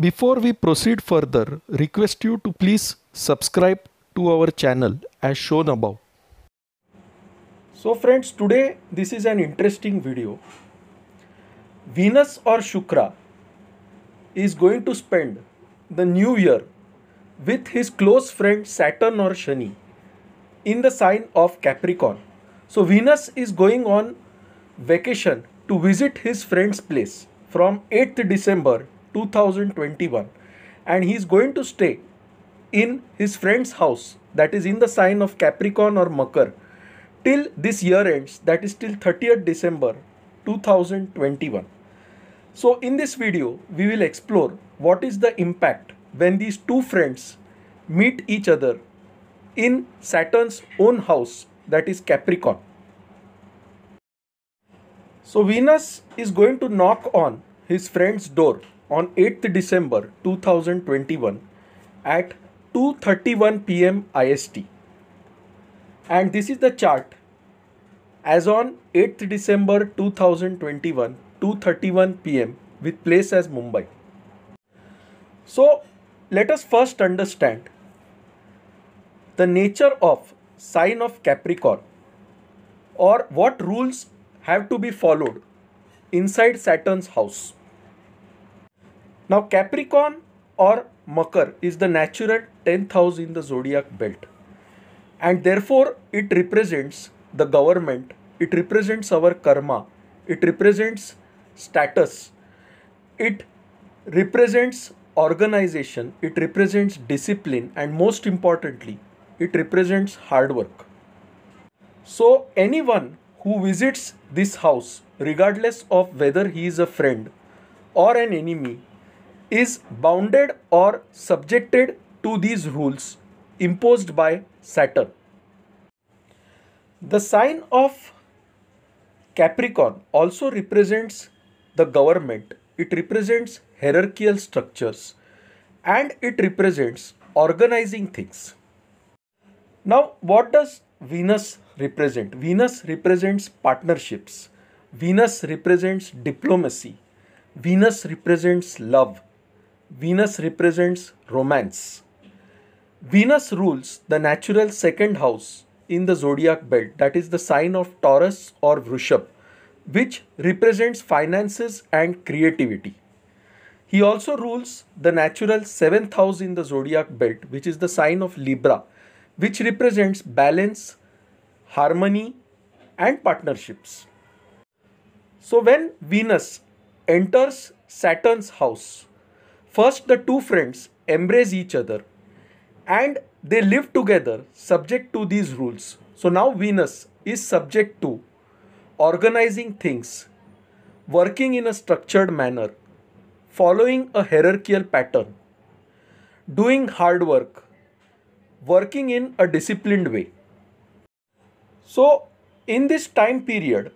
Before we proceed further, request you to please subscribe to our channel as shown above. So friends, today this is an interesting video. Venus or Shukra is going to spend the new year with his close friend Saturn or Shani in the sign of Capricorn. So Venus is going on vacation to visit his friend's place from 8th December 2021 and he is going to stay in his friend's house that is in the sign of Capricorn or Makar till this year ends that is till 30th December 2021. So in this video we will explore what is the impact when these two friends meet each other in Saturn's own house that is Capricorn. So Venus is going to knock on his friend's door on 8th December 2021 at 2:31 p.m. IST. And this is the chart as on 8th December 2021 2:31 p.m. with place as Mumbai. So, let us first understand the nature of sign of Capricorn or what rules have to be followed inside Saturn's house. Now Capricorn or Makar is the natural 10th house in the zodiac belt and therefore it represents the government, it represents our karma, it represents status, it represents organization, it represents discipline and most importantly, it represents hard work. So anyone who visits this house, regardless of whether he is a friend or an enemy, is bounded or subjected to these rules imposed by Saturn. The sign of Capricorn also represents the government, it represents hierarchical structures, and it represents organizing things. Now, what does Venus represent? Venus represents partnerships, Venus represents diplomacy, Venus represents love, Venus represents romance. Venus rules the natural second house in the zodiac belt, that is the sign of Taurus or Vrishab, which represents finances and creativity. He also rules the natural seventh house in the zodiac belt, which is the sign of Libra, which represents balance, harmony, and partnerships. So, when Venus enters Saturn's house, First, the two friends embrace each other and they live together subject to these rules. So now Venus is subject to organizing things, working in a structured manner, following a hierarchical pattern, doing hard work, working in a disciplined way. So, in this time period,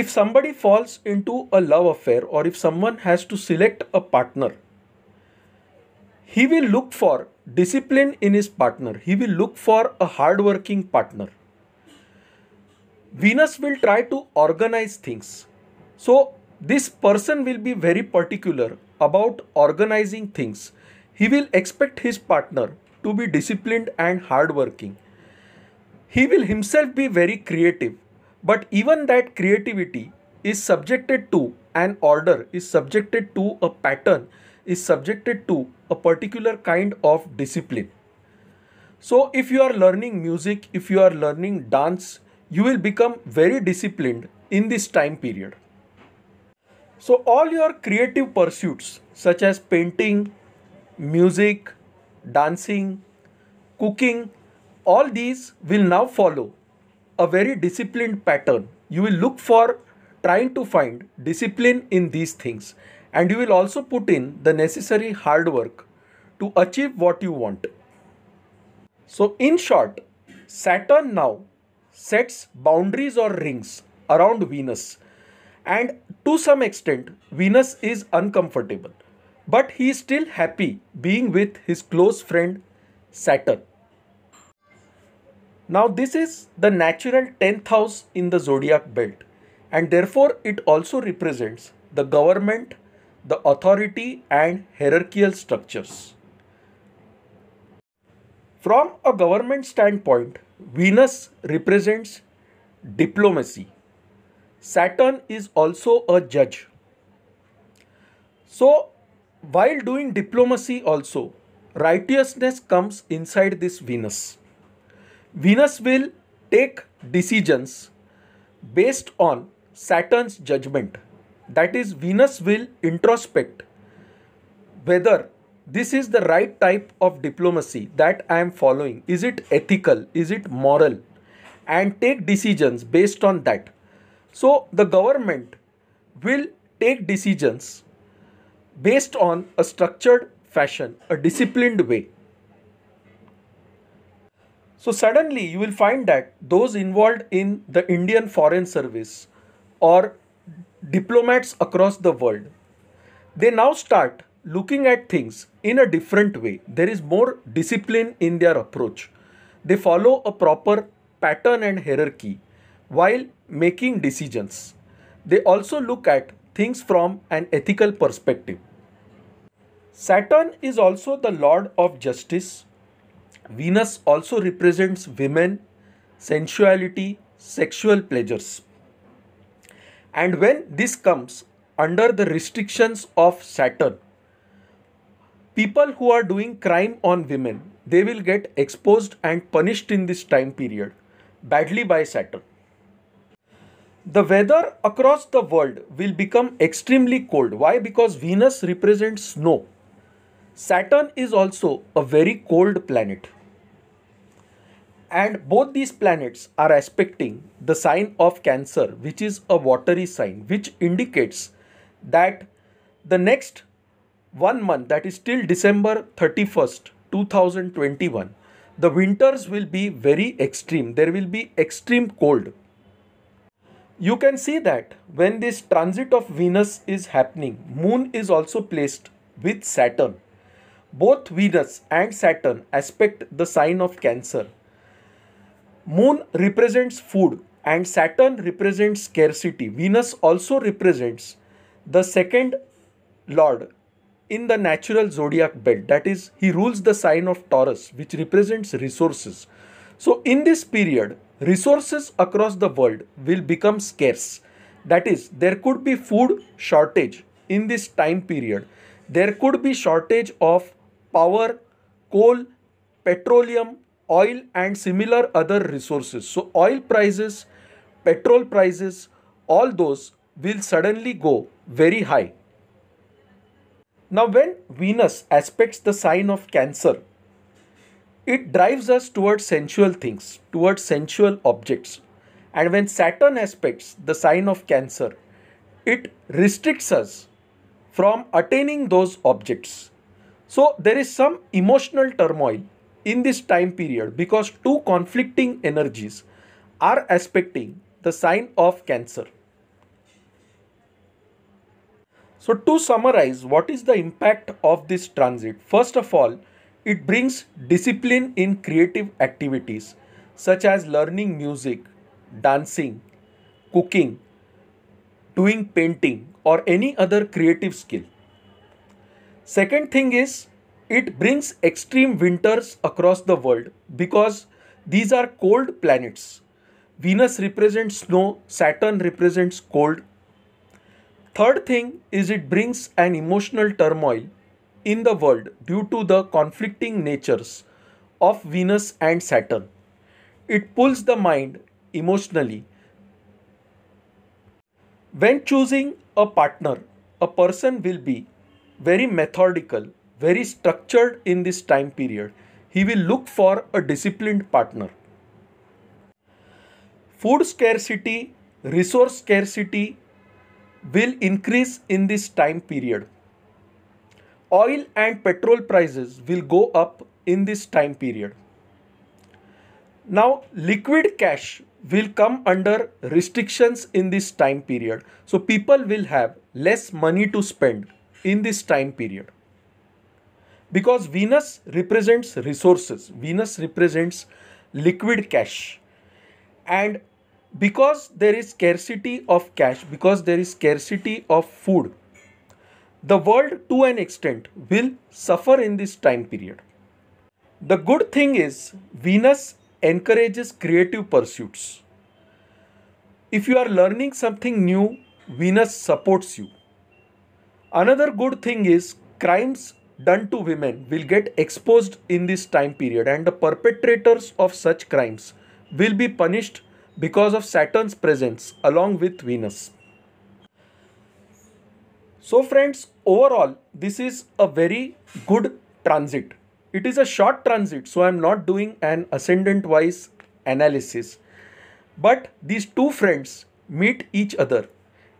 if somebody falls into a love affair or if someone has to select a partner, he will look for discipline in his partner. He will look for a hardworking partner. Venus will try to organize things. So, this person will be very particular about organizing things. He will expect his partner to be disciplined and hardworking. He will himself be very creative but even that creativity is subjected to an order, is subjected to a pattern, is subjected to a particular kind of discipline. So, if you are learning music, if you are learning dance, you will become very disciplined in this time period. So, all your creative pursuits, such as painting, music, dancing, cooking, all these will now follow a very disciplined pattern. You will look for trying to find discipline in these things and you will also put in the necessary hard work to achieve what you want. So, in short, Saturn now sets boundaries or rings around Venus, and to some extent, Venus is uncomfortable, but he is still happy being with his close friend Saturn. Now this is the natural 10th house in the zodiac belt and therefore it also represents the government, the authority and hierarchical structures. From a government standpoint, Venus represents diplomacy. Saturn is also a judge. So while doing diplomacy also, righteousness comes inside this Venus. Venus will take decisions based on Saturn's judgment. That is, Venus will introspect whether this is the right type of diplomacy that I am following. Is it ethical? Is it moral? And take decisions based on that. So, the government will take decisions based on a structured fashion, a disciplined way. So suddenly you will find that those involved in the Indian Foreign Service or diplomats across the world, they now start looking at things in a different way. There is more discipline in their approach. They follow a proper pattern and hierarchy while making decisions. They also look at things from an ethical perspective. Saturn is also the lord of justice, Venus also represents women, sensuality, sexual pleasures. And when this comes under the restrictions of Saturn, people who are doing crime on women, they will get exposed and punished in this time period badly by Saturn. The weather across the world will become extremely cold. Why? Because Venus represents snow Saturn is also a very cold planet. And both these planets are aspecting the sign of Cancer, which is a watery sign, which indicates that the next one month, that is till December 31st, 2021, the winters will be very extreme. There will be extreme cold. You can see that when this transit of Venus is happening, Moon is also placed with Saturn. Both Venus and Saturn aspect the sign of Cancer. Moon represents food and Saturn represents scarcity. Venus also represents the second lord in the natural zodiac belt. That is, he rules the sign of Taurus, which represents resources. So, in this period, resources across the world will become scarce. That is, there could be food shortage in this time period. There could be shortage of power, coal, petroleum, oil and similar other resources. So oil prices, petrol prices, all those will suddenly go very high. Now when Venus aspects the sign of Cancer, it drives us towards sensual things, towards sensual objects. And when Saturn aspects the sign of Cancer, it restricts us from attaining those objects. So there is some emotional turmoil in this time period because two conflicting energies are aspecting the sign of Cancer. So, to summarize, what is the impact of this transit? First of all, it brings discipline in creative activities such as learning music, dancing, cooking, doing painting, or any other creative skill. Second thing is it brings extreme winters across the world because these are cold planets. Venus represents snow, Saturn represents cold. Third thing is it brings an emotional turmoil in the world due to the conflicting natures of Venus and Saturn. It pulls the mind emotionally. When choosing a partner, a person will be very methodical, very structured in this time period. He will look for a disciplined partner. Food scarcity, resource scarcity will increase in this time period. Oil and petrol prices will go up in this time period. Now, liquid cash will come under restrictions in this time period. So, people will have less money to spend in this time period. Because Venus represents resources, Venus represents liquid cash. And because there is scarcity of cash, because there is scarcity of food, the world to an extent will suffer in this time period. The good thing is, Venus encourages creative pursuits. If you are learning something new, Venus supports you. Another good thing is crimes done to women will get exposed in this time period and the perpetrators of such crimes will be punished because of Saturn's presence along with Venus. So friends, overall, this is a very good transit. It is a short transit, so I am not doing an ascendant wise analysis. But these two friends meet each other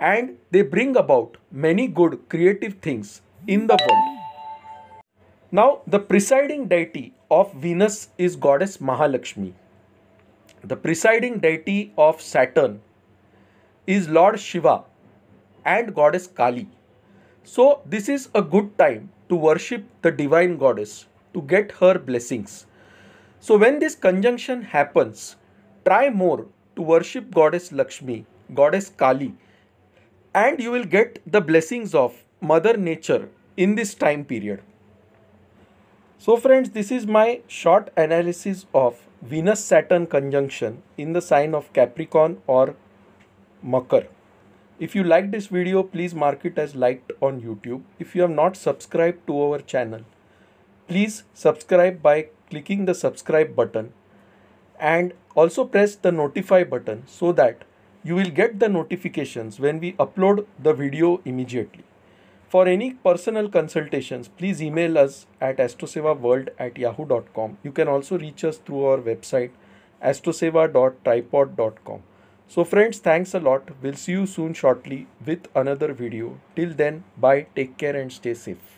and they bring about many good creative things in the world. Now, the presiding deity of Venus is goddess Mahalakshmi. The presiding deity of Saturn is Lord Shiva and goddess Kali. So, this is a good time to worship the divine goddess to get her blessings. So, when this conjunction happens, try more to worship goddess Lakshmi, goddess Kali and you will get the blessings of mother nature in this time period so friends this is my short analysis of venus saturn conjunction in the sign of capricorn or makar if you like this video please mark it as liked on youtube if you have not subscribed to our channel please subscribe by clicking the subscribe button and also press the notify button so that you will get the notifications when we upload the video immediately. For any personal consultations, please email us at astrosevaworld at yahoo.com. You can also reach us through our website astroseva.tripod.com. So, friends, thanks a lot. We'll see you soon shortly with another video. Till then, bye, take care, and stay safe.